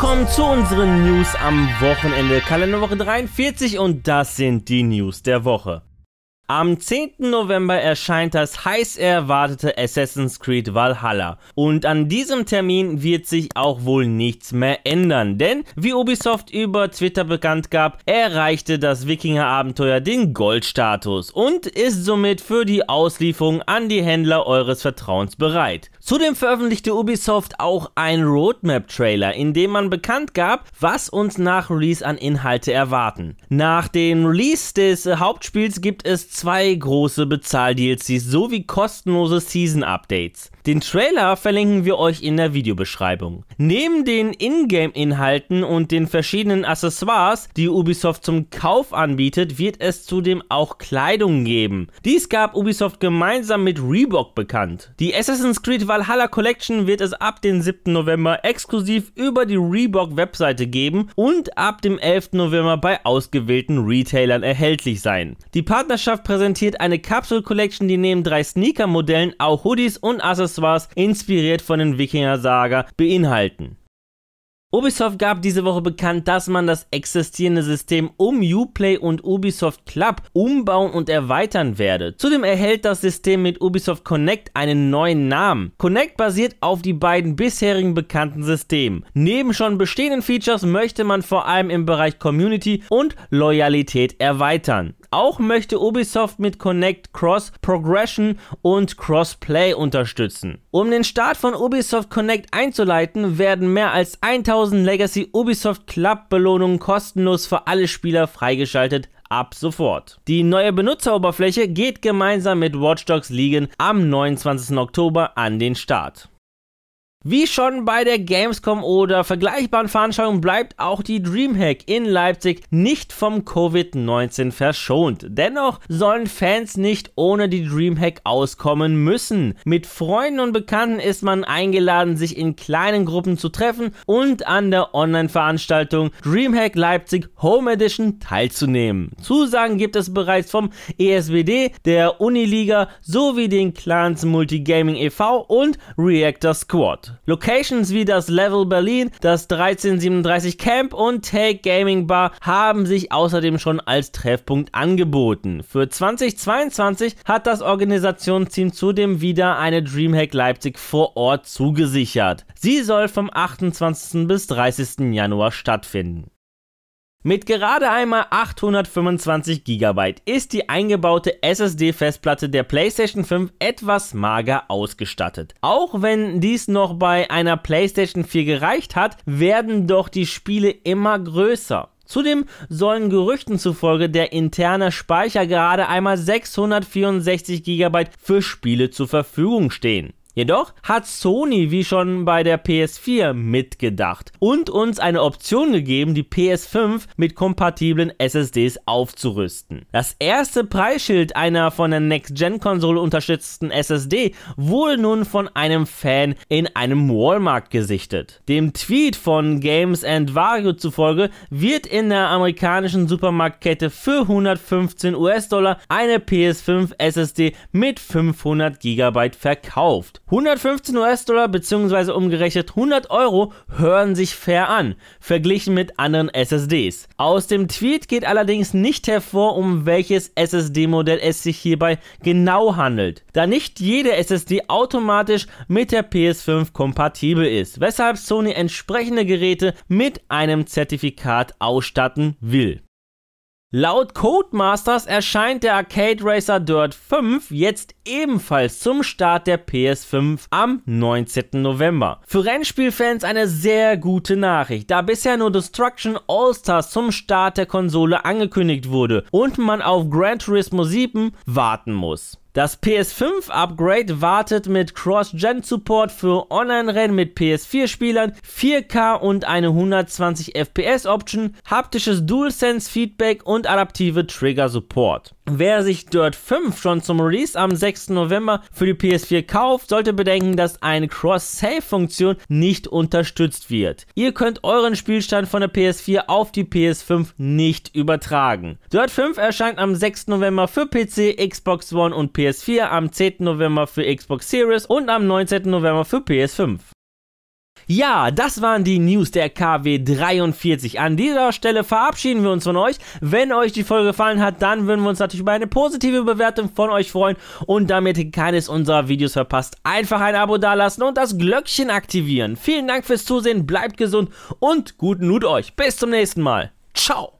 willkommen zu unseren News am Wochenende, Kalenderwoche 43 und das sind die News der Woche. Am 10. November erscheint das heiß erwartete Assassin's Creed Valhalla. Und an diesem Termin wird sich auch wohl nichts mehr ändern, denn wie Ubisoft über Twitter bekannt gab, erreichte das Wikinger-Abenteuer den Goldstatus und ist somit für die Auslieferung an die Händler eures Vertrauens bereit. Zudem veröffentlichte Ubisoft auch einen Roadmap-Trailer, in dem man bekannt gab, was uns nach Release an Inhalte erwarten. Nach dem Release des Hauptspiels gibt es zwei große Bezahl-DLCs sowie kostenlose Season-Updates. Den Trailer verlinken wir euch in der Videobeschreibung. Neben den Ingame-Inhalten und den verschiedenen Accessoires, die Ubisoft zum Kauf anbietet, wird es zudem auch Kleidung geben. Dies gab Ubisoft gemeinsam mit Reebok bekannt. Die Assassin's Creed Valhalla Collection wird es ab dem 7. November exklusiv über die Reebok-Webseite geben und ab dem 11. November bei ausgewählten Retailern erhältlich sein. Die Partnerschaft präsentiert eine Capsule Collection, die neben drei Sneaker-Modellen auch Hoodies und Accessoires Wars, inspiriert von den Wikinger-Saga, beinhalten. Ubisoft gab diese Woche bekannt, dass man das existierende System um Uplay und Ubisoft Club umbauen und erweitern werde. Zudem erhält das System mit Ubisoft Connect einen neuen Namen. Connect basiert auf die beiden bisherigen bekannten Systemen. Neben schon bestehenden Features möchte man vor allem im Bereich Community und Loyalität erweitern. Auch möchte Ubisoft mit Connect Cross Progression und Crossplay unterstützen. Um den Start von Ubisoft Connect einzuleiten, werden mehr als 1000 Legacy Ubisoft Club Belohnungen kostenlos für alle Spieler freigeschaltet, ab sofort. Die neue Benutzeroberfläche geht gemeinsam mit Watch Dogs Legion am 29. Oktober an den Start. Wie schon bei der Gamescom oder vergleichbaren Veranstaltungen bleibt auch die Dreamhack in Leipzig nicht vom Covid-19 verschont. Dennoch sollen Fans nicht ohne die Dreamhack auskommen müssen. Mit Freunden und Bekannten ist man eingeladen, sich in kleinen Gruppen zu treffen und an der Online-Veranstaltung Dreamhack Leipzig Home Edition teilzunehmen. Zusagen gibt es bereits vom ESWD, der Uniliga sowie den Clans Multigaming e.V. und Reactor Squad. Locations wie das Level Berlin, das 1337 Camp und Take Gaming Bar haben sich außerdem schon als Treffpunkt angeboten. Für 2022 hat das Organisationsteam zudem wieder eine Dreamhack Leipzig vor Ort zugesichert. Sie soll vom 28. bis 30. Januar stattfinden. Mit gerade einmal 825 GB ist die eingebaute SSD-Festplatte der PlayStation 5 etwas mager ausgestattet. Auch wenn dies noch bei einer PlayStation 4 gereicht hat, werden doch die Spiele immer größer. Zudem sollen Gerüchten zufolge der interne Speicher gerade einmal 664 GB für Spiele zur Verfügung stehen. Jedoch hat Sony wie schon bei der PS4 mitgedacht und uns eine Option gegeben, die PS5 mit kompatiblen SSDs aufzurüsten. Das erste Preisschild einer von der Next-Gen-Konsole unterstützten SSD wurde nun von einem Fan in einem Walmart gesichtet. Dem Tweet von Games and Vario zufolge wird in der amerikanischen Supermarktkette für 115 US-Dollar eine PS5 SSD mit 500 GB verkauft. 115 US-Dollar bzw. umgerechnet 100 Euro hören sich fair an, verglichen mit anderen SSDs. Aus dem Tweet geht allerdings nicht hervor, um welches SSD-Modell es sich hierbei genau handelt, da nicht jede SSD automatisch mit der PS5 kompatibel ist, weshalb Sony entsprechende Geräte mit einem Zertifikat ausstatten will. Laut Codemasters erscheint der Arcade Racer Dirt 5 jetzt ebenfalls zum Start der PS5 am 19. November. Für Rennspielfans eine sehr gute Nachricht, da bisher nur Destruction All-Stars zum Start der Konsole angekündigt wurde und man auf Gran Turismo 7 warten muss. Das PS5-Upgrade wartet mit Cross-Gen-Support für Online-Rennen mit PS4-Spielern, 4K und eine 120 FPS-Option, haptisches DualSense-Feedback und adaptive Trigger-Support. Wer sich Dirt 5 schon zum Release am 6. November für die PS4 kauft, sollte bedenken, dass eine Cross-Save-Funktion nicht unterstützt wird. Ihr könnt euren Spielstand von der PS4 auf die PS5 nicht übertragen. Dirt 5 erscheint am 6. November für PC, Xbox One und PS4, am 10. November für Xbox Series und am 19. November für PS5. Ja, das waren die News der KW 43. An dieser Stelle verabschieden wir uns von euch. Wenn euch die Folge gefallen hat, dann würden wir uns natürlich über eine positive Bewertung von euch freuen und damit keines unserer Videos verpasst. Einfach ein Abo dalassen und das Glöckchen aktivieren. Vielen Dank fürs Zusehen, bleibt gesund und guten Loot euch. Bis zum nächsten Mal. Ciao.